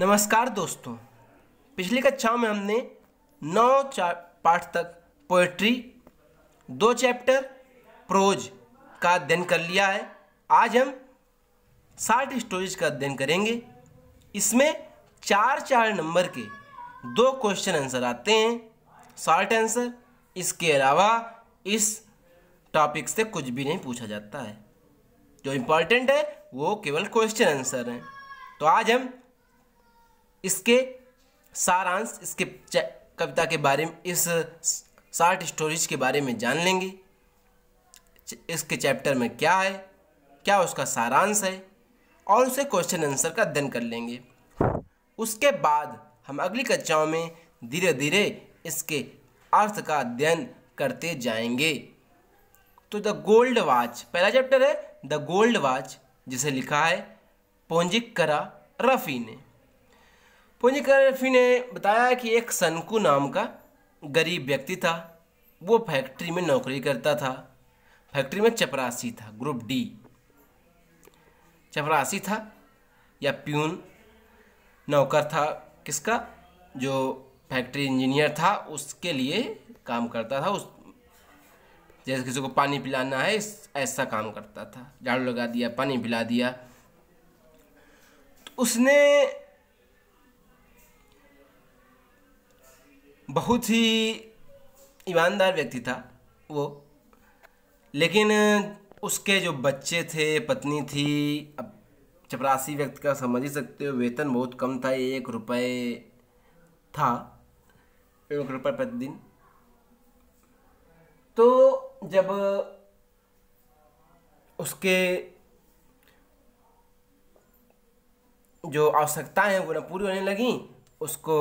नमस्कार दोस्तों पिछली कक्षाओं में हमने नौ पाठ तक पोएट्री दो चैप्टर प्रोज का अध्ययन कर लिया है आज हम साठ स्टोरीज का अध्ययन करेंगे इसमें चार चार नंबर के दो क्वेश्चन आंसर आते हैं शॉर्ट आंसर इसके अलावा इस टॉपिक से कुछ भी नहीं पूछा जाता है जो इम्पोर्टेंट है वो केवल क्वेश्चन आंसर हैं तो आज हम इसके सारांश इसके कविता के बारे में इस शार्ट स्टोरीज के बारे में जान लेंगे इसके चैप्टर में क्या है क्या उसका सारांश है और उसे क्वेश्चन आंसर का अध्ययन कर लेंगे उसके बाद हम अगली कक्षाओं में धीरे धीरे इसके अर्थ का अध्ययन करते जाएंगे तो द गोल्ड वाच पहला चैप्टर है द गोल्ड वाच जिसे लिखा है पोंजिक करा रफ़ी ने पूंजीकर्फी ने बताया कि एक सनकू नाम का गरीब व्यक्ति था वो फैक्ट्री में नौकरी करता था फैक्ट्री में चपरासी था ग्रुप डी चपरासी था या प्यून नौकर था किसका जो फैक्ट्री इंजीनियर था उसके लिए काम करता था उस जैसे किसी को पानी पिलाना है ऐसा काम करता था झाड़ू लगा दिया पानी पिला दिया तो उसने बहुत ही ईमानदार व्यक्ति था वो लेकिन उसके जो बच्चे थे पत्नी थी अब चपरासी व्यक्ति का समझ ही सकते हो वेतन बहुत कम था एक रुपये था एक रुपये प्रतिदिन तो जब उसके जो आवश्यकताएं हैं वो ना पूरी होने लगी उसको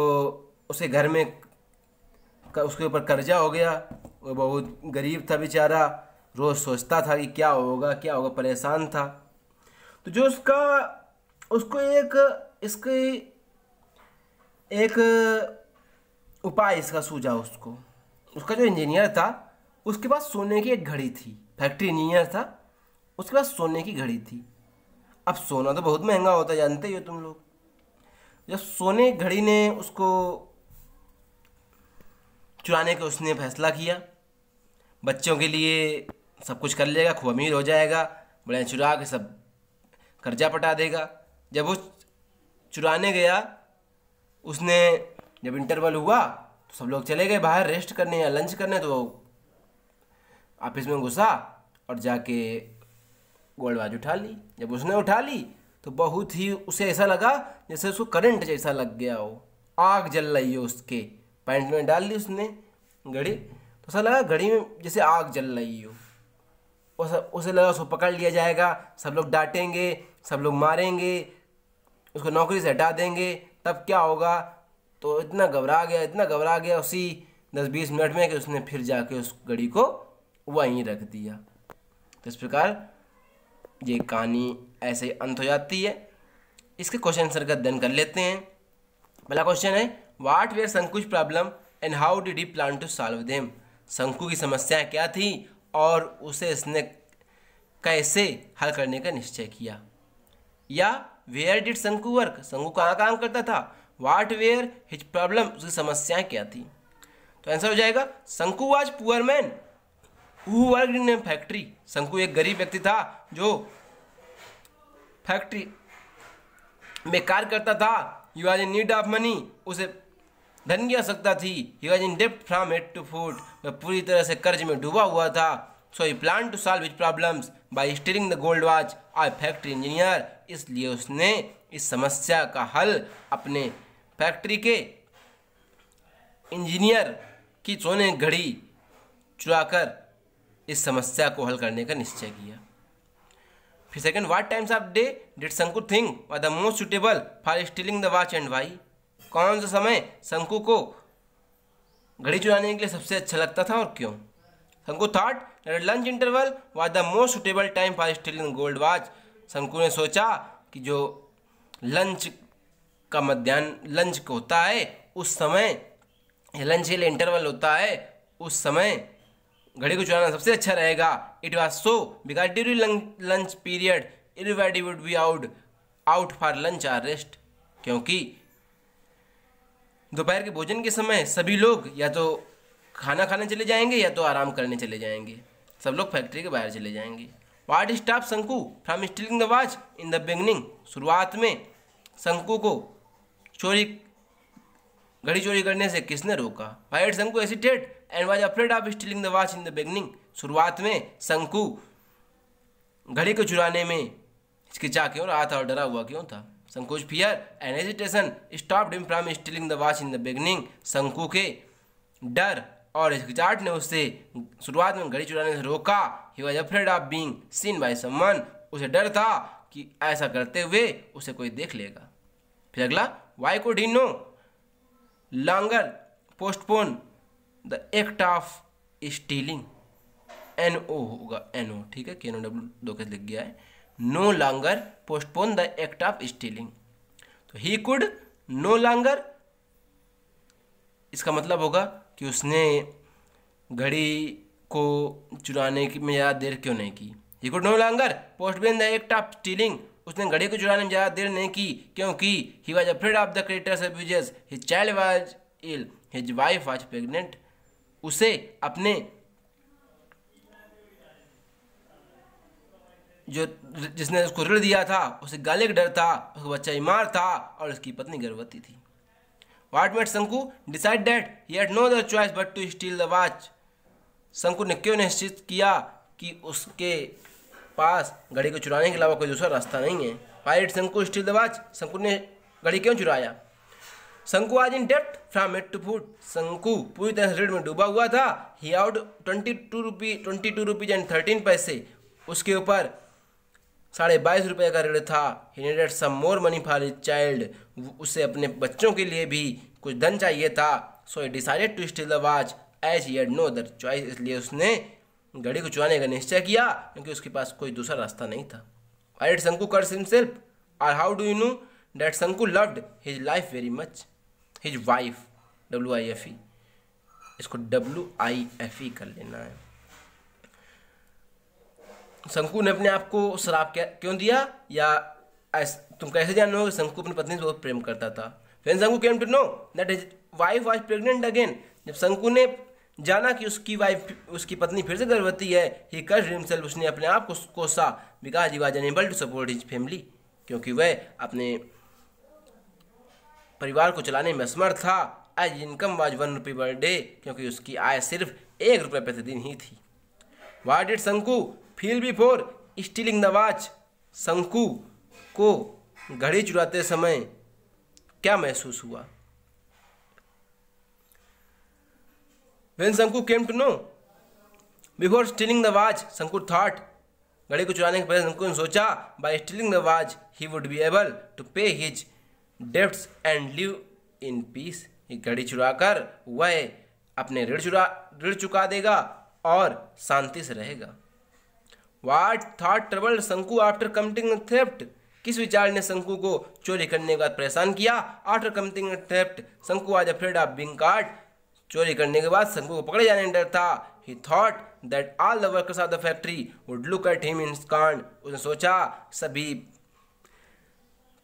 उसे घर में उसके ऊपर कर्जा हो गया वो बहुत गरीब था बेचारा रोज़ सोचता था कि क्या होगा क्या होगा परेशान था तो जो उसका उसको एक इसके एक उपाय इसका सूझा उसको उसका जो इंजीनियर था उसके पास सोने की एक घड़ी थी फैक्ट्री इंजीनियर था उसके पास सोने की घड़ी थी अब सोना तो बहुत महंगा होता जानते ही हो तुम लोग जब सोने घड़ी ने उसको चुराने का उसने फैसला किया बच्चों के लिए सब कुछ कर लेगा खूब अमीर हो जाएगा बड़े चुरा के सब कर्जा पटा देगा जब वो चुराने गया उसने जब इंटरवल हुआ तो सब लोग चले गए बाहर रेस्ट करने या लंच करने तो ऑफिस में घुसा और जाके गोल्डबाज उठा ली जब उसने उठा ली तो बहुत ही उसे ऐसा लगा जैसे उसको करंट जैसा लग गया हो आग जल रही है उसके पैंट में डाल ली उसने घड़ी तो ऐसा लगा घड़ी में जैसे आग जल रही हो उसे लगा उसको पकड़ लिया जाएगा सब लोग डांटेंगे सब लोग मारेंगे उसको नौकरी से हटा देंगे तब क्या होगा तो इतना घबरा गया इतना घबरा गया उसी दस बीस मिनट में कि उसने फिर जाके उस घड़ी को वहीं रख दिया तो इस प्रकार ये कहानी ऐसे ही अंत हो जाती है इसके क्वेश्चन आंसर का अध्ययन कर लेते हैं पहला क्वेश्चन है what were Shanku's problem and how did he plan to solve them Shanku की समस्या क्या थी और उसे इसने कैसे हल करने का निश्चय किया या वेयर डिड शंकु वर्क शंकु कहाँ काम करता था वाट वेयर हिज प्रॉब्लम उसकी समस्याएं क्या थी तो आंसर हो जाएगा Shanku was poor man who work in a factory Shanku एक गरीब व्यक्ति था जो फैक्ट्री में कार्य करता था you are in need of money उसे धन की आवश्यकता थी ही वॉज इन डेप्ट फ्रॉम हेड टू फूट वह पूरी तरह से कर्ज में डूबा हुआ था so he plan to solve his problems by stealing the gold watch I factory engineer इसलिए उसने इस समस्या का हल अपने फैक्ट्री के इंजीनियर की सोने घड़ी चुराकर इस समस्या को हल करने का निश्चय किया फिर second what times of day did Shanku think were the most suitable for stealing the watch and why कौन सा समय शंकु को घड़ी चुराने के लिए सबसे अच्छा लगता था और क्यों Shanku thought that lunch interval was the most suitable time for stealing gold watch Shanku ने सोचा कि जो लंच का मध्यान्ह लंच को होता है उस समय लंच के लिए इंटरवल होता है उस समय घड़ी को चुराना सबसे अच्छा रहेगा it was so because during lunch period everybody would be out out for lunch or rest क्योंकि दोपहर के भोजन के समय सभी लोग या तो खाना खाने चले जाएंगे या तो आराम करने चले जाएंगे सब लोग फैक्ट्री के बाहर चले जाएंगे what stopped Shanku from stealing the watch in the beginning शुरुआत में शंकु को चोरी घड़ी चोरी करने से किसने रोका पायलट Shanku hesitated and was afraid of stealing the watch in the beginning शुरुआत में शंकु घड़ी को चुराने में हिचकिचा क्यों रहा था और डरा हुआ क्यों था संकोच fear and hesitation stopped him from stealing the watch in the beginning. शंकु के डर और हिचकिचाहट ने उसे शुरुआत में घड़ी चुराने से रोका he was afraid of being seen by someone उसे डर था कि ऐसा करते हुए उसे कोई देख लेगा फिर अगला why could he no longer postpone the act of stealing N O होगा एन ओ ठीक है के एन ओ डब्ल्यू दो कैसे लिख गया है no longer postpone the act of stealing तो he could no longer इसका मतलब होगा कि उसने घड़ी को चुराने की में ज़्यादा देर क्यों नहीं की he could no longer postpone the act of stealing उसने घड़ी को चुराने में ज़्यादा देर नहीं की क्योंकि he was afraid of the creditors his child was ill his wife was pregnant उसे अपने जो जिसने उसको ऋण दिया था उसे गाले का डर था उसका बच्चा बीमार था और उसकी पत्नी गर्भवती थी what made Shanku decide that he had no other choice but to steal the watch Shanku ने क्यों निश्चित किया कि उसके पास घड़ी को चुराने के अलावा कोई दूसरा रास्ता नहीं है पायलट शंकु स्टील द वॉच शंकु ने घड़ी क्यों चुराया शंकु आज इन डेप्ट from head to foot Shanku पूरी तरह से ऋण में डूबा हुआ था he owed twenty two rupee twenty two rupees and thirteen paise उसके ऊपर साढ़े बाईस रुपये का ऋण था he needed some more money for his child उसे अपने बच्चों के लिए भी कुछ धन चाहिए था so he decided to steal the watch as he had no other choice इसलिए उसने घड़ी को चुराने का निश्चय किया क्योंकि उसके पास कोई दूसरा रास्ता नहीं था why did Shanku curse himself or how do you know that Shanku loved his life very much his wife W I F E इसको डब्ल्यू आई एफ ई कर लेना है शंकु ने अपने आप को श्राप क्यों दिया या तुम कैसे जान लो शंकु अपनी पत्नी से बहुत प्रेम करता था When Shanku came to know that his wife was pregnant again जब शंकु ने जाना कि उसकी वाइफ उसकी पत्नी फिर से गर्भवती है ही कर सेल्फ उसने अपने आप को कोसा because he was unable to support his family क्योंकि वह अपने परिवार को चलाने में असमर्थ था as income was one rupee per day क्योंकि उसकी आय सिर्फ एक रुपये प्रतिदिन ही थी what did Shanku feel before stealing the watch Shanku को घड़ी चुराते समय क्या महसूस हुआ when Shanku came to know before stealing the watch Shanku thought घड़ी को चुराने के पहले शंकु ने सोचा by stealing the watch he would be able to pay his debts and live in peace घड़ी चुराकर वह अपने ऋण चुरा ऋण चुका देगा और शांति से रहेगा what thought trouble Shanku after committing theft किस विचार ने शंकु को चोरी करने के बाद परेशान किया आफ्टर कमिटिंग थेफ्ट शंकु आज अफ्रेड ऑफ बिंग कार्ड चोरी करने के बाद शंकु को पकड़े जाने का डर था he thought that all the workers of the factory would look at him in कांड उसने सोचा सभी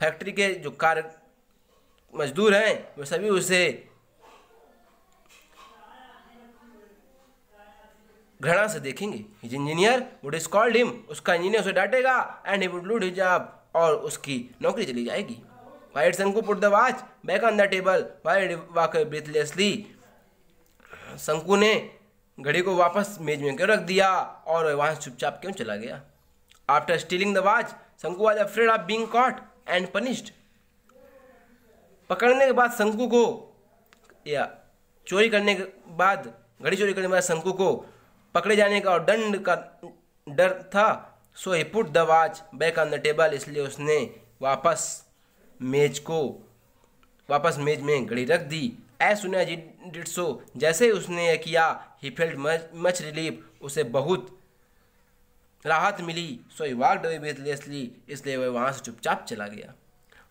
फैक्ट्री के जो कार्य मजदूर हैं वे सभी उसे घृणा से देखेंगे his engineer would scold him उसका इंजीनियर उसे डांटेगा and he would lose his job और उसकी नौकरी चली जाएगी why did Shanku put the watch back on the table why walk breathlessly Shanku ने घड़ी को वापस मेज में क्यों रख दिया और वहाँ चुपचाप क्यों चला गया after stealing the watch Shanku was afraid of being caught and punished पकड़ने के बाद शंकु को या चोरी करने के बाद घड़ी चोरी करने के बाद शंकु को पकड़े जाने का और दंड का डर था so he put the watch back on the table इसलिए उसने वापस मेज को वापस मेज में घड़ी रख दी ऐ सुने डिड सो जैसे ही उसने यह किया ही फेल्ट मच रिलीफ उसे बहुत राहत मिली सो ही वॉक डे बेथलेसली इसलिए वह वहाँ से चुपचाप चला गया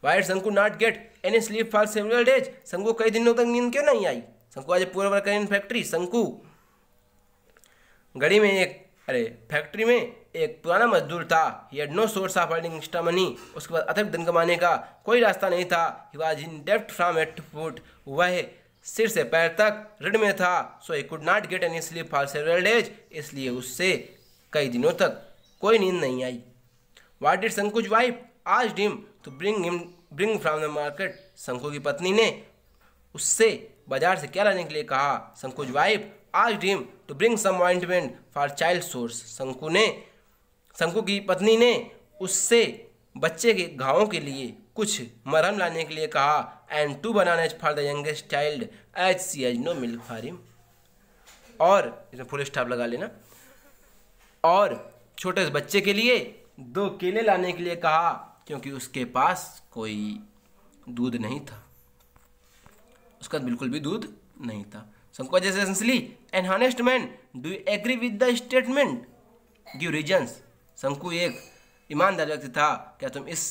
why did Shanku not get any sleep for several days Shanku कई दिनों तक नींद क्यों नहीं आई शंकु आज पूरा वर्क इन फैक्ट्री शंकु गड़ी में एक अरे फैक्ट्री में एक पुराना मजदूर था he had no source of earning extra money उसके बाद अधिक धन कमाने का कोई रास्ता नहीं था ही वाज इन डेप्ट फ्रॉम एट फुट वह सिर से पैर तक ऋण में था so he could not get any sleep for several days इसलिए उससे कई दिनों तक कोई नींद नहीं आई what did Shanku's wife ask him to bring him bring from the market Shanku की पत्नी ने उससे बाजार से क्या लाने के लिए कहा Shanku's wife asked him to bring some ointment for child sores Shanku ने शंकु की पत्नी ने उससे बच्चे के घावों के लिए कुछ मरहम लाने के लिए कहा and two banana for the youngest child H C H no milk for him और इसमें फुल स्टाफ लगा लेना और छोटे से बच्चे के लिए दो केले लाने के लिए कहा क्योंकि उसके पास कोई दूध नहीं था उसका बिल्कुल भी दूध नहीं था Sankoja जैसे essentially an man do Do you agree with the statement? Give एक ईमानदार व्यक्ति था क्या तुम इस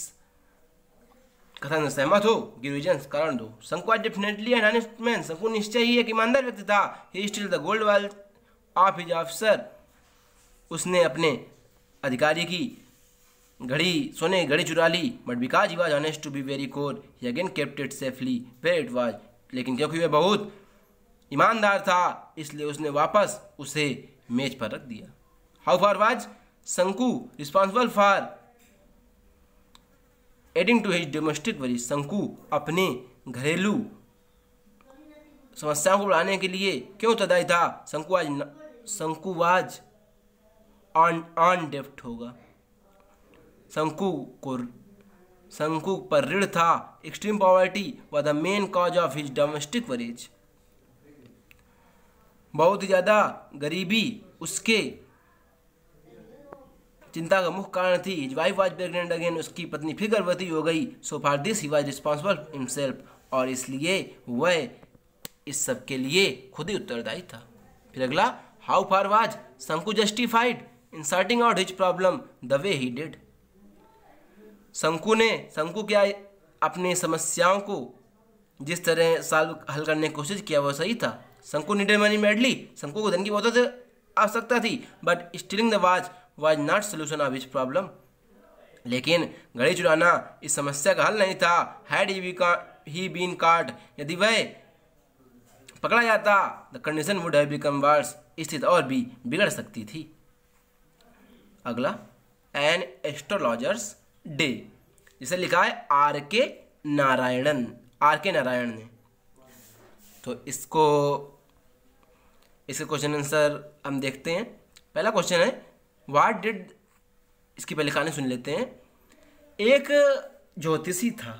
कथन से सहमत हो गिव रीजन्स कारण दो संकु डेफिनेटली एनहानेस्ट मैन शंकु निश्चय ही एक ईमानदार व्यक्ति था he stole the gold watch of his officer उसने अपने अधिकारी की घड़ी सोने घड़ी चुरा ली but because he was honest to be very core he again kept it safely where it was लेकिन क्योंकि वह बहुत ईमानदार था इसलिए उसने वापस उसे मेज पर रख दिया how far was Shanku responsible for adding to his domestic worry Shanku अपने घरेलू समस्याओं को बढ़ाने के लिए क्यों तदाई था शंकु आज शंकु आज होगा शंकु को शंकु पर ऋण था extreme poverty was the main cause of his domestic worries बहुत ज़्यादा गरीबी उसके चिंता का मुख्य कारण थी his wife was pregnant again उसकी पत्नी फिर गर्भवती हो गई so for this he was responsible himself और इसलिए वह इस सब के लिए खुद ही उत्तरदायी था फिर अगला how far was Shanku justified in inserting out his problem the way he did Shanku ने शंकु क्या अपनी समस्याओं को जिस तरह साल हल करने की कोशिश किया वह सही था शंकु नीडेड मनी मेडली शंकु को धन की बहुत आवश्यकता थी but stealing the was was not solution of his problem लेकिन घड़ी चुराना इस समस्या का हल नहीं था हैड ही बीन कार्ड यदि वह पकड़ा जाता the condition would have become worse स्थिति और भी बिगड़ सकती थी अगला एन एस्ट्रोलॉजर्स डे जिसे लिखा है आर के नारायणन आर के नारायण ने तो इसको इसके क्वेश्चन आंसर हम देखते हैं पहला क्वेश्चन है वाट डिड इसकी पहले कहानी सुन लेते हैं एक ज्योतिषी था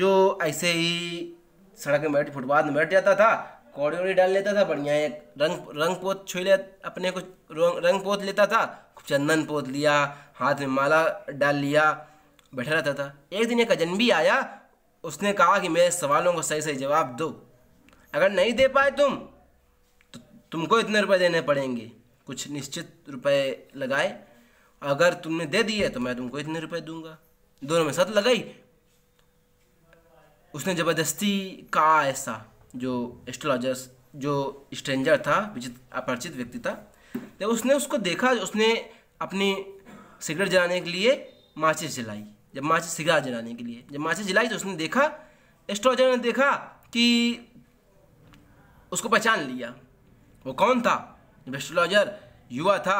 जो ऐसे ही सड़क में बैठ फुटपाथ में बैठ जाता था कौड़ी वोड़ी डाल लेता था बढ़िया एक रंग रंग पोत छू ले अपने को रंग पोत लेता था चंदन पोत लिया हाथ में माला डाल लिया बैठा रहता था एक दिन एक भी आया उसने कहा कि मेरे सवालों को सही सही जवाब दो अगर नहीं दे पाए तुम तुमको इतने रुपए देने पड़ेंगे कुछ निश्चित रुपए लगाए अगर तुमने दे दिए तो मैं तुमको इतने रुपए दूंगा दोनों में साथ लगाई उसने ज़बरदस्ती कहा ऐसा जो एस्ट्रोलॉजर्स जो स्ट्रेंजर था विचित अपरिचित व्यक्ति था जब उसने उसको देखा उसने अपनी सिगरेट जलाने के लिए माचिस जलाई जब माचिस सिगरेट जलाने के लिए जब माचिस जलाई तो उसने देखा एस्ट्रोलॉजर ने देखा कि उसको पहचान लिया वो कौन था जब एस्ट्रोलॉजर युवा था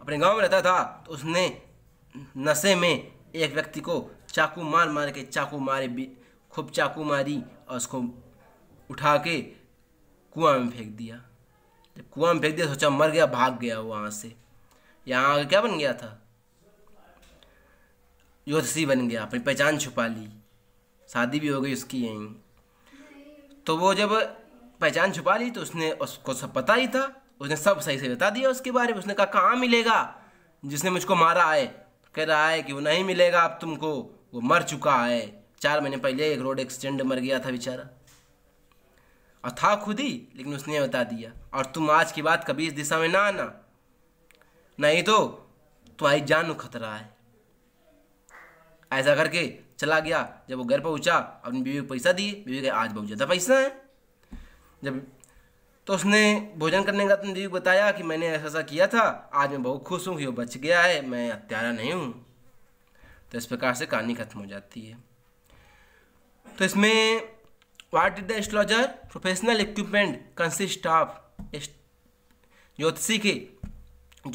अपने गांव में रहता था तो उसने नशे में एक व्यक्ति को चाकू मार मार के चाकू मारे खूब चाकू मारी और उसको उठा के कुआं में फेंक दिया जब कुआं में फेंक दिया सोचा मर गया भाग गया वहाँ से यहाँ आगे क्या बन गया था ज्योतिषी बन गया अपनी पहचान छुपा ली शादी भी हो गई उसकी यहीं तो वो जब पहचान छुपा ली तो उसने उसको सब पता ही था उसने सब सही से बता दिया उसके बारे में उसने कहा कहाँ मिलेगा जिसने मुझको मारा है कह रहा है कि वो नहीं मिलेगा अब तुमको वो मर चुका है चार महीने पहले एक रोड एक्सीडेंट मर गया था बेचारा और था खुद ही लेकिन उसने बता दिया और तुम आज की बात कभी इस दिशा में ना आना नहीं तो तुम्हारी जान खतरा है ऐसा करके चला गया जब वो घर पहुंचा अपनी बीवी को पैसा दिए बीवी के आज बहुत ज़्यादा पैसा है जब तो उसने भोजन करने का तुम दीदी बताया कि मैंने ऐसा ऐसा किया था आज मैं बहुत खुश हूँ कि वो बच गया है मैं हत्यारा नहीं हूँ तो इस प्रकार से कहानी खत्म हो जाती है तो इसमें what did the astrologer professional equipment consist of ज्योतिषी के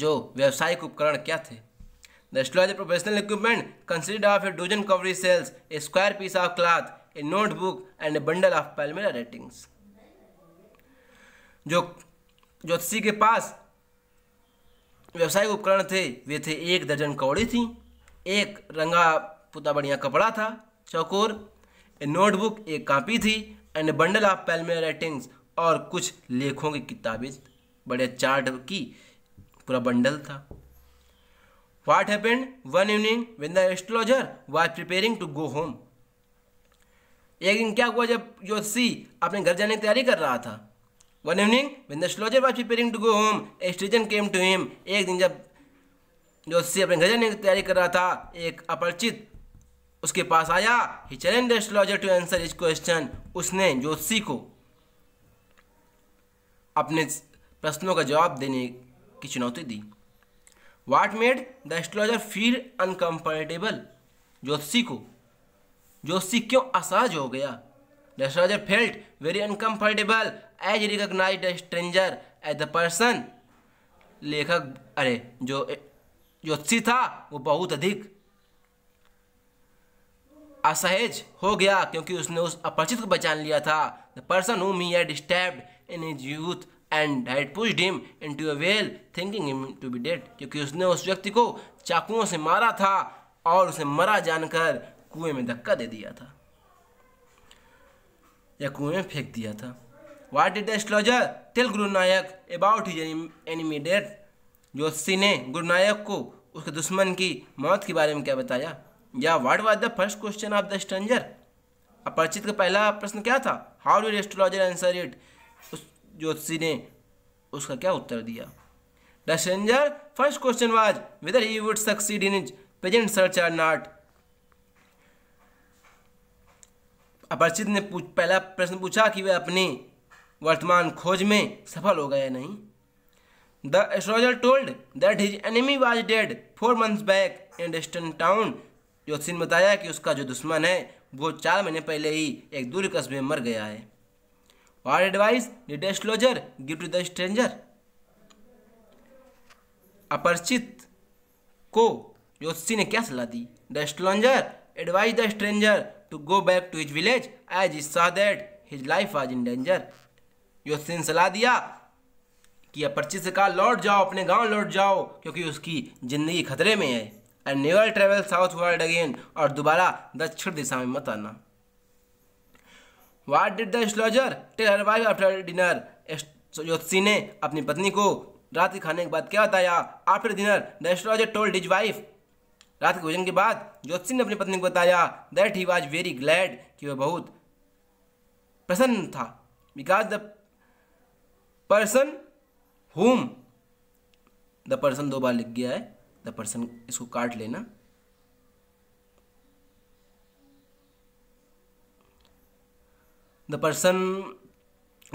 जो व्यावसायिक उपकरण क्या थे the astrologer professional equipment consist of a dozen cowrie shells a square piece of cloth a notebook and a bundle of palmyra writings जो ज्योतिषी के पास व्यवसायिक उपकरण थे वे थे एक दर्जन कौड़ी थी एक रंगा पुता बढ़िया कपड़ा था चौकोर नोटबुक एक कापी थी and bundle of palmyra writings और कुछ लेखों की किताबें बड़े चार्ट की पूरा बंडल था what happened one evening when the astrologer was preparing to go home एक दिन क्या हुआ जब ज्योतिषी अपने घर जाने की तैयारी कर रहा था one evening when the astrologer was preparing to go home a stranger came to him एक दिन जब जोशी अपने घर जाने की तैयारी कर रहा था एक अपरिचित उसके पास आया ही challenge the astrologer to answer his question उसने जोशी को अपने प्रश्नों का जवाब देने की चुनौती दी what made the astrologer feel uncomfortable जोशी को जोशी क्यों असहज हो गया the astrologer felt very uncomfortable as recognise the stranger as the person लेखक अरे जो ज्योतिषी था वो बहुत अधिक असहज हो गया क्योंकि उसने उस अपरिचित को पहचान लिया था the person whom he had stabbed in his youth and had pushed him into a well thinking him to be dead क्योंकि उसने उस व्यक्ति को चाकुओं से मारा था और उसे मरा जानकर कुएं में धक्का दे दिया था या कुएं में फेंक दिया था What did astrologer astrologer Guru Nayak about his enemy enemy death? जोशी ने गुरु नायक को उसके दुश्मन की मौत के बारे में क्या बताया या what was the first question of the stranger अपरिचित का पहला प्रश्न क्या था how did astrologer answer it उस ज्योतिषी ने उसका क्या उत्तर दिया the stranger first question was whether he would succeed in present search or not अपरिचित ने पूछ पहला प्रश्न पूछा कि वह अपनी वर्तमान खोज में सफल हो गया नहीं the astrologer told that his enemy was dead four months back in distant town ज्योतिष ने बताया कि उसका जो दुश्मन है वो चार महीने पहले ही एक दूर कस्बे में मर गया है what advice did astrologer give to the stranger अपरिचित को ज्योतिषी ने क्या सलाह दी the astrologer advise the stranger to go back to his village as is saw that his life was in danger जो सलाह दिया कि पर्ची से कहा लौट जाओ अपने गांव लौट जाओ क्योंकि उसकी ज़िंदगी खतरे में है and never travel southward again और दोबारा दक्षिण दिशा में मत आना what did the astrologer tell her wife after dinner ज्योतिषी ने अपनी पत्नी को रात के खाने के बाद क्या बताया after dinner the astrologer told his wife रात के भोजन के बाद ज्योतिषी ने अपनी पत्नी को बताया that he was very glad कि वह बहुत प्रसन्न था because the person whom the person दो बार लिख गया है द पर्सन इसको काट लेना the person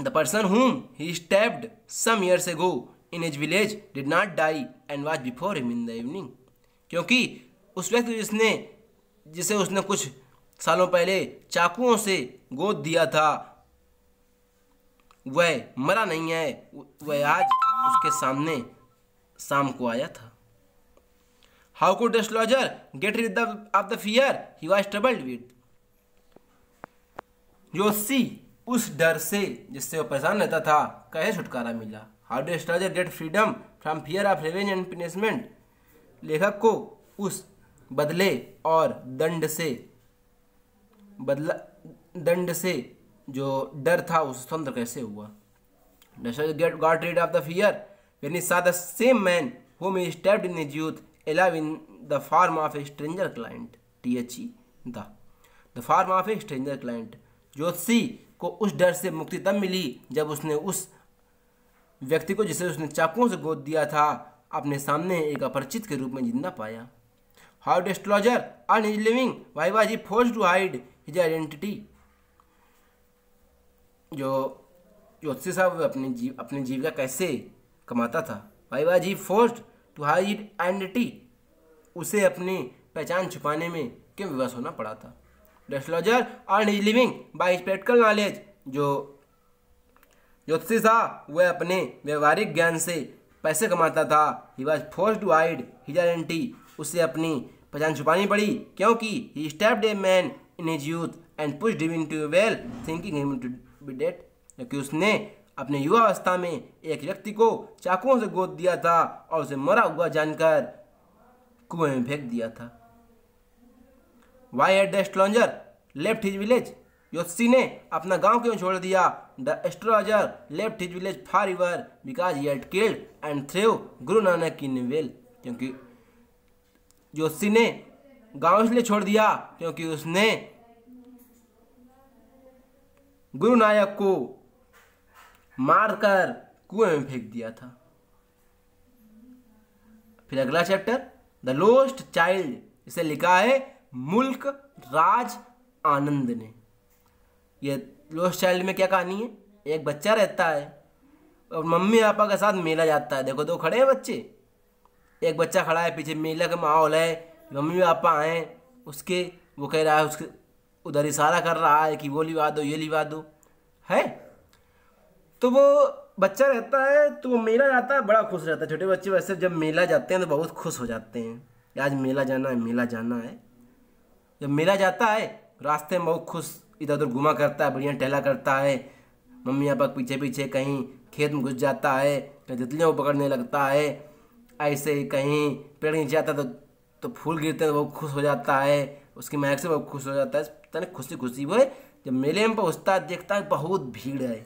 the person whom he stepped some years ago in his village did not die and was before him in the evening क्योंकि उस व्यक्ति जिसने जिसे उसने कुछ सालों पहले चाकुओं से गोद दिया था वह मरा नहीं है वह आज उसके सामने शाम को आया था how could the get rid of the fear he was troubled with योसी उस डर से जिससे वह परेशान रहता था कहे छुटकारा मिला how do astrologer get freedom from fear of revenge and punishment लेखक को उस बदले और दंड से बदला दंड से जो डर था उस स्वतंत्र कैसे हुआ get got rid of the fear यानी saw the same man who he stepped in his youth alive in the form of a stranger client T H E the the form of a stranger client ज्योतिषी को उस डर से मुक्ति तब मिली जब उसने उस व्यक्ति को जिसे उसने चाकुओं से गोद दिया था अपने सामने एक अपरिचित के रूप में जिंदा पाया how the astrologer earn his living why was he force to hide his identity जो योत्से साहब अपने जीव अपनी जीविका कैसे कमाता था भाई was he forced to hide identity उसे अपनी पहचान छुपाने में क्यों विवश होना पड़ा था the astrologer earn his living by practical knowledge जो ज्योतिषी था वह अपने व्यवहारिक ज्ञान से पैसे कमाता था he was force to hide his identity उसे अपनी पहचान छुपानी पड़ी क्योंकि he stepped a man in his youth and pushed into well thinking him to dead क्योंकि उसने अपने युवावस्था में एक व्यक्ति को चाकुओं से गोद दिया था और उसे मरा हुआ जानकर कुएं में फेंक दिया था why did the astrologer left his village योत्सी ने अपना गांव क्यों छोड़ दिया the astrologer left his village forever because he had killed and threw Guru Nanak की निवेल क्योंकि जोशी ने गांव इसलिए छोड़ दिया क्योंकि उसने गुरु नायक को मारकर कुएं में फेंक दिया था फिर अगला चैप्टर द लोस्ट चाइल्ड इसे लिखा है मुल्क राज आनंद ने यह लोस्ट चाइल्ड में क्या कहानी है एक बच्चा रहता है और मम्मी पापा के साथ मेला जाता है देखो दो खड़े हैं बच्चे एक बच्चा खड़ा है पीछे मेला का माहौल है मम्मी पापा आए उसके वो कह रहा है उसके उधर इशारा कर रहा है कि वो लिवा दो ये लिवा दो है तो वो बच्चा रहता है तो वो मेला जाता है बड़ा खुश रहता है छोटे बच्चे वैसे जब मेला जाते हैं तो बहुत खुश हो जाते हैं आज मेला जाना है मेला जाना है जब मेला जाता है रास्ते में बहुत खुश इधर उधर घुमा करता है बढ़िया टहला करता है मम्मी पापा पीछे पीछे कहीं खेत में घुस जाता है कहीं तितलियों को पकड़ने लगता है ऐसे ही कहीं पेड़ नीचे आता तो तो फूल गिरते हैं तो बहुत खुश हो जाता है उसकी महक से बहुत खुश हो जाता है तने खुशी खुशी वो जब मेले में पहुँचता है देखता है बहुत भीड़ है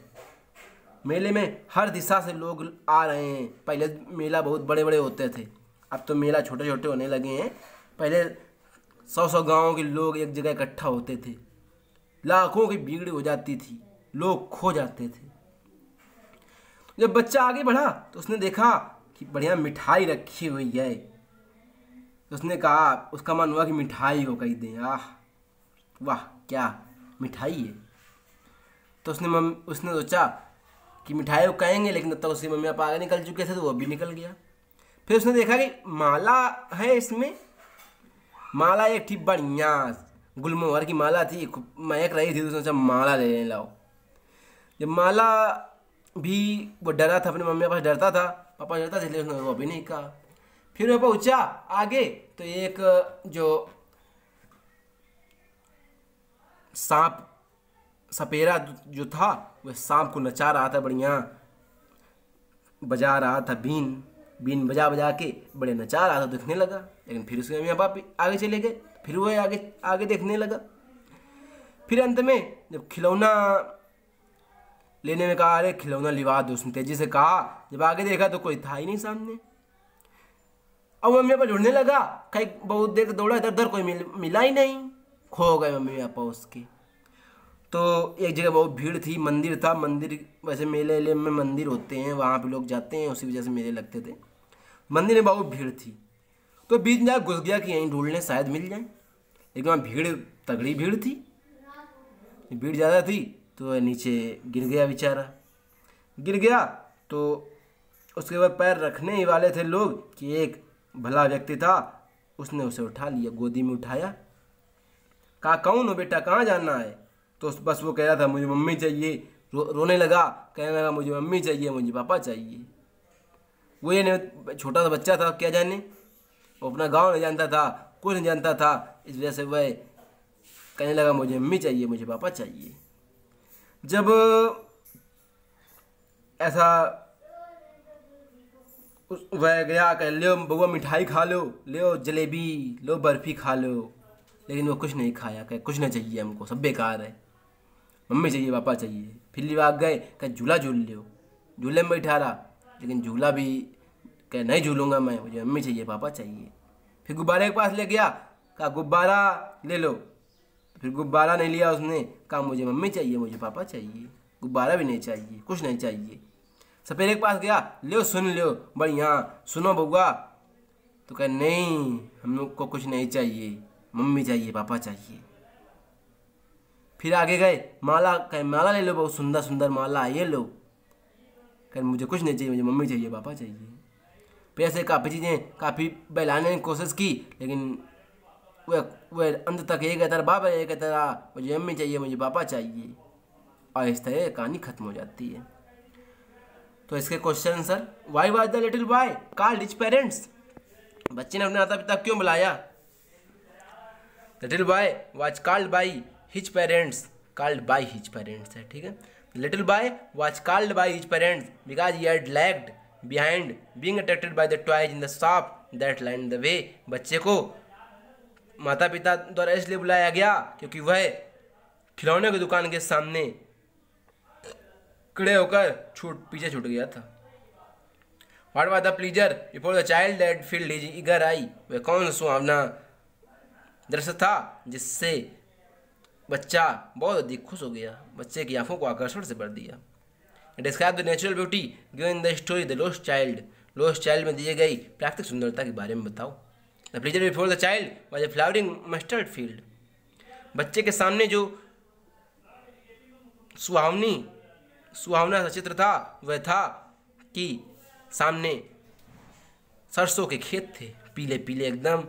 मेले में हर दिशा से लोग आ रहे हैं पहले मेला बहुत बड़े बड़े होते थे अब तो मेला छोटे छोटे होने लगे हैं पहले सौ सौ गाँव के लोग एक जगह इकट्ठा होते थे लाखों की भीड़ हो जाती थी लोग खो जाते थे जब बच्चा आगे बढ़ा तो उसने देखा कि बढ़िया मिठाई रखी हुई है तो उसने कहा उसका मन हुआ कि मिठाई को कहीं दें आह वाह क्या मिठाई है तो उसने मम उसने सोचा कि मिठाई को कहेंगे लेकिन तब तक उसके मम्मी पापा निकल चुके थे तो वो भी निकल गया फिर उसने देखा कि माला है इसमें माला एक थी बढ़िया गुलमोहर की माला थी महक रही थी तो उसने सोचा माला ले लेने लाओ जब माला भी वो डरा था अपने मम्मी पापा डरता था पापा डरता था इसलिए उसने वो भी नहीं कहा फिर वह पहुंचा आगे तो एक जो सांप सपेरा जो था वह सांप को नचा रहा था बढ़िया बजा रहा था बीन बीन बजा बजा के बड़े नचा रहा था देखने लगा लेकिन फिर उसके मम्मी पापा आगे चले गए फिर वह आगे आगे देखने लगा फिर अंत में जब खिलौना लेने में कहा अरे खिलौना लिवा दो उसने तेज़ी से कहा जब आगे देखा तो कोई था ही नहीं सामने अब मम्मी पापा ढूंढने लगा कहीं बहुत देर दौड़ा इधर उधर कोई मिल, मिला ही नहीं खो गए मम्मी पापा उसके तो एक जगह बहुत भीड़ थी मंदिर था मंदिर वैसे मेले वेले में मंदिर होते हैं वहाँ पे लोग जाते हैं उसी वजह से मेले लगते थे मंदिर में बहुत भीड़ थी तो बीच में घुस गया कि यहीं ढूंढने शायद मिल जाए लेकिन वहाँ भीड़ तगड़ी भीड़ थी भीड़ ज़्यादा थी तो नीचे गिर गया बेचारा गिर गया तो उसके बाद पैर रखने ही वाले थे लोग कि एक भला व्यक्ति था उसने उसे उठा लिया गोदी में उठाया कहा कौन हो बेटा कहाँ जाना है तो बस वो कह रहा था मुझे मम्मी चाहिए रो, रोने लगा कहने लगा मुझे मम्मी चाहिए मुझे पापा चाहिए वो ये छोटा सा बच्चा था क्या जाने वो अपना गांव नहीं जानता था कुछ नहीं जानता था इस वजह से वह कहने लगा मुझे मम्मी चाहिए मुझे पापा चाहिए जब ऐसा उस वह गया कह लो बउआ मिठाई खा लो लो जलेबी लो बर्फ़ी खा लो लेकिन वो कुछ नहीं खाया कहे कुछ नहीं चाहिए हमको सब बेकार है मम्मी चाहिए पापा चाहिए फिर आग गए कह झूला झूल लो झूले में बैठा रहा लेकिन झूला भी कह नहीं झूलूँगा मैं मुझे मम्मी चाहिए पापा चाहिए फिर गुब्बारे के पास ले गया कहा गुब्बारा ले लो फिर गुब्बारा नहीं लिया उसने कहा मुझे मम्मी चाहिए मुझे पापा चाहिए गुब्बारा भी नहीं चाहिए कुछ नहीं चाहिए सपेरे के पास गया लियो सुन लो बढ़िया सुनो बउआ तो कह नहीं हम लोग को कुछ नहीं चाहिए मम्मी चाहिए पापा चाहिए फिर आगे गए माला कहे माला ले लो बहुत सुंदर सुंदर माला ये लो कह मुझे कुछ नहीं चाहिए मुझे मम्मी चाहिए पापा चाहिए फिर ऐसे काफ़ी चीज़ें काफ़ी बहलाने की कोशिश की लेकिन वह वह अंत तक ये कहता रहा बाबा ये कहता रहा मुझे मम्मी चाहिए मुझे पापा चाहिए और इस तरह कहानी ख़त्म हो जाती है तो इसके question answer why was the little boy called his parents बच्चे ने अपने माता पिता क्यों बुलाया little boy was called by his parents called by his parents है ठीक है little boy was called by his parents because he had lagged behind being attracted by the toys in the shop that line the way बच्चे को माता पिता द्वारा इसलिए बुलाया गया क्योंकि वह खिलौने की दुकान के सामने खड़े होकर छूट पीछे छूट गया था what was the pleasure before the child had field his eager eye वह कौन सुहावना दृश्य था जिससे बच्चा बहुत अधिक खुश हो गया बच्चे की आंखों को आकर्षण से भर दिया describe the natural beauty given the story the lost child lost child में दी गई प्राकृतिक सुंदरता के बारे में बताओ the pleasure before the child was a flowering mustard field बच्चे के सामने जो सुहावनी सुहावना चित्र था वह था कि सामने सरसों के खेत थे पीले पीले एकदम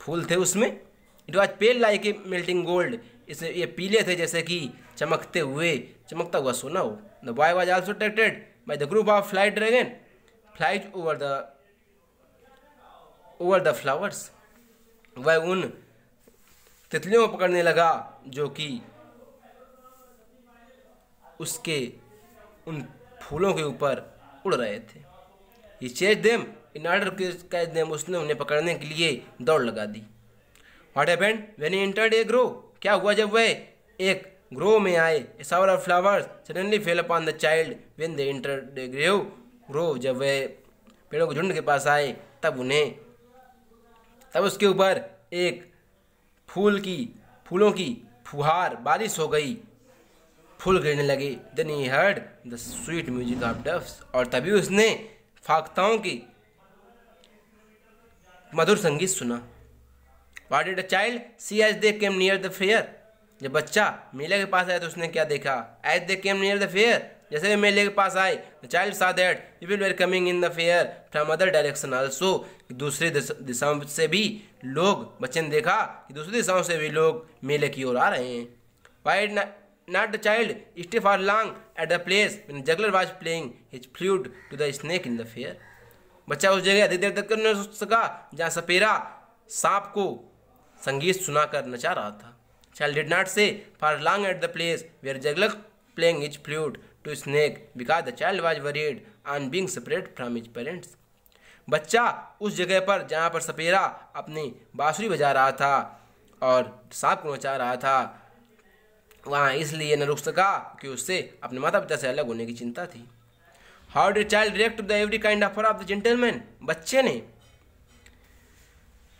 फूल थे उसमें it was pale like a melting gold इसमें ये पीले थे जैसे कि चमकते हुए चमकता हुआ सोना हो the boy was also attracted by the group of flight dragon flight over the over the flowers वह उन तितलियों को पकड़ने लगा जो कि उसके उन फूलों के ऊपर उड़ रहे थे ये chase them in order to catch them उसने उन्हें पकड़ने के लिए दौड़ लगा दी what happened when he entered a grove क्या हुआ जब वह एक ग्रो में आए a shower of flowers suddenly fell upon the child when they enter a grove grove जब वह पेड़ों के झुंड के पास आए तब उन्हें तब उसके ऊपर एक फूल की फूलों की फुहार बारिश हो गई फूल गिरने लगी then he heard the sweet music of doves और तभी उसने फाकताओं की मधुर संगीत सुना what did a child see as they came near the fair जब बच्चा मेले के पास आया तो उसने क्या देखा as they came near the fair जैसे वे मेले के पास आए the child saw that people were coming in the fair from other direction also दूसरी दिशाओं से भी लोग बच्चे ने देखा कि दूसरी दिशाओं से भी लोग मेले की ओर आ रहे हैं why not the child, stay for long at the place when juggler was playing his flute to the snake in the fair. बच्चा उस जगह अधिक देर तक नहीं सोच सका जहाँ सपेरा सांप को संगीत सुनाकर नचा रहा था child did not stay for long at the place are juggler playing his flute to snake because the child was worried on being separate from his parents बच्चा उस जगह पर जहाँ पर सपेरा अपनी बाँसुरी बजा रहा था और सांप को नचा रहा था वहाँ इसलिए न रुक सका कि उससे अपने माता पिता से अलग होने की चिंता थी how did child react to the every kind offer of the gentleman बच्चे ने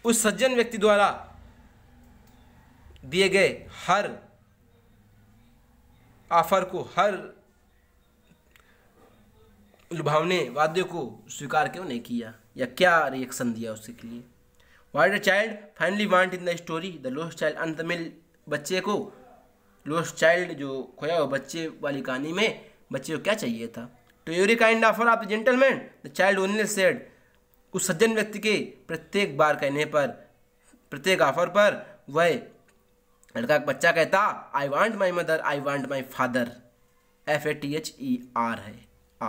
उस सज्जन व्यक्ति द्वारा दिए गए हर ऑफर को हर लुभावने वाद्य को स्वीकार क्यों नहीं किया या क्या रिएक्शन दिया उसके लिए what a child finally want in the story the lost child अंत मिल बच्चे को लोस्ट चाइल्ड जो खोया हुआ बच्चे वाली कहानी में बच्चे को क्या चाहिए था to every kind offer of gentleman the child only said उस सज्जन व्यक्ति के प्रत्येक बार कहने पर प्रत्येक ऑफर पर वह लड़का बच्चा कहता I want my mother I want my father F A T H E R है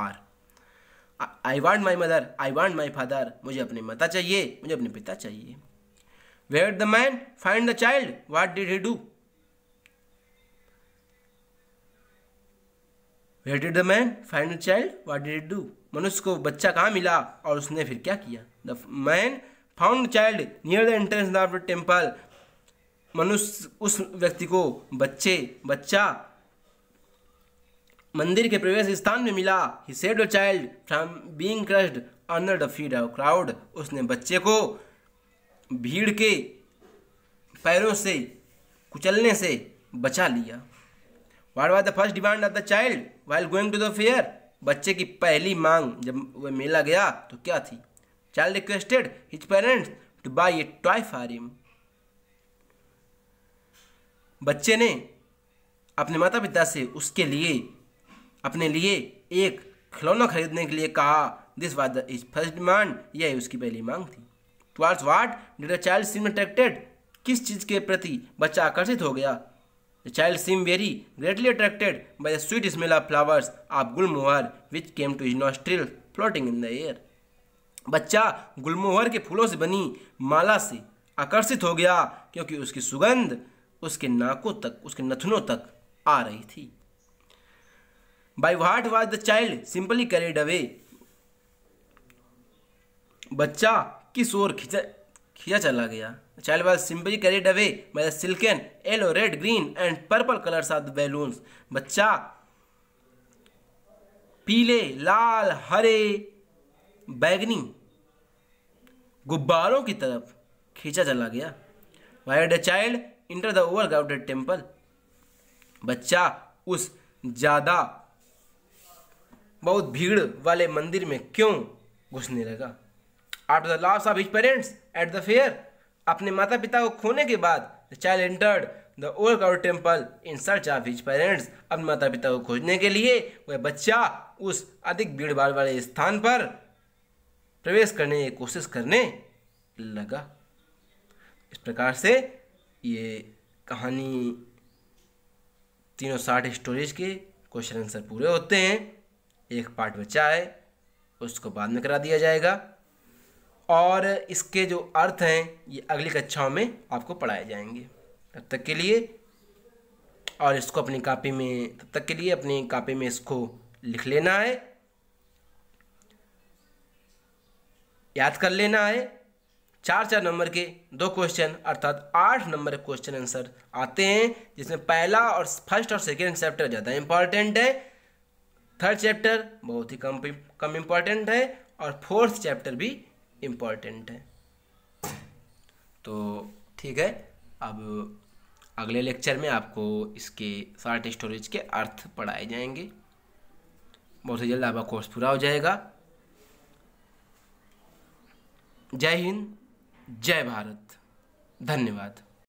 R I want my mother I want my father मुझे अपने माता चाहिए मुझे अपने पिता चाहिए where the man find the child what did he do where did the man find the child what did it do मनुष्य को बच्चा कहाँ मिला और उसने फिर क्या किया the man found child near the entrance of the temple मनुष्य उस व्यक्ति को बच्चे बच्चा मंदिर के प्रवेश स्थान में मिला he saved child from being crushed under the feet of crowd उसने बच्चे को भीड़ के पैरों से कुचलने से बचा लिया what was the first demand of the child while going to the fair बच्चे की पहली मांग जब वह मेला गया तो क्या थी child requested his parents to buy a toy for him बच्चे ने अपने माता पिता से उसके लिए अपने लिए एक खिलौना खरीदने के लिए कहा this was the his first demand यह उसकी पहली मांग थी towards what did a child seem attracted किस चीज़ के प्रति बच्चा आकर्षित हो गया The child seemed very greatly attracted by the sweet smell of flowers of gulmohar which came to his nostril floating in the air. बच्चा गुलमोहर के फूलों से बनी माला से आकर्षित हो गया क्योंकि उसकी सुगंध उसके नाकों तक उसके नथनों तक आ रही थी by what was the child simply carried away बच्चा किस ओर खिंचा खींचा चला गया child child simply carried away by the silken yellow red green and purple purple of the balloons बच्चा पीले लाल हरे बैगनी गुब्बारों की तरफ खींचा चला गया and the child enter the overcrowded temple बच्चा उस ज़्यादा बहुत भीड़ वाले मंदिर में क्यों घुसने लगा after the loss of his parents at the fair अपने माता पिता को खोने के बाद the child entered the old god temple in search of his parents अपने माता पिता को खोजने के लिए वह बच्चा उस अधिक भीड़ भाड़ वाले स्थान पर प्रवेश करने की कोशिश करने लगा इस प्रकार से ये कहानी तीनों साठ स्टोरीज के क्वेश्चन आंसर पूरे होते हैं एक पार्ट बचा है उसको बाद में करा दिया जाएगा और इसके जो अर्थ हैं ये अगली कक्षाओं में आपको पढ़ाए जाएंगे तब तक के लिए और इसको अपनी कापी में तब तक के लिए अपनी कापी में इसको लिख लेना है याद कर लेना है चार चार नंबर के दो क्वेश्चन अर्थात आठ नंबर के क्वेश्चन आंसर आते हैं जिसमें पहला और फर्स्ट और सेकेंड चैप्टर ज़्यादा इंपॉर्टेंट है थर्ड चैप्टर बहुत ही कम कम इम्पॉर्टेंट है और फोर्थ चैप्टर भी इम्पॉर्टेंट है तो ठीक है अब अगले लेक्चर में आपको इसके शार्ट स्टोरेज के अर्थ पढ़ाए जाएंगे बहुत ही जल्द आपका कोर्स पूरा हो जाएगा जय हिंद जय भारत धन्यवाद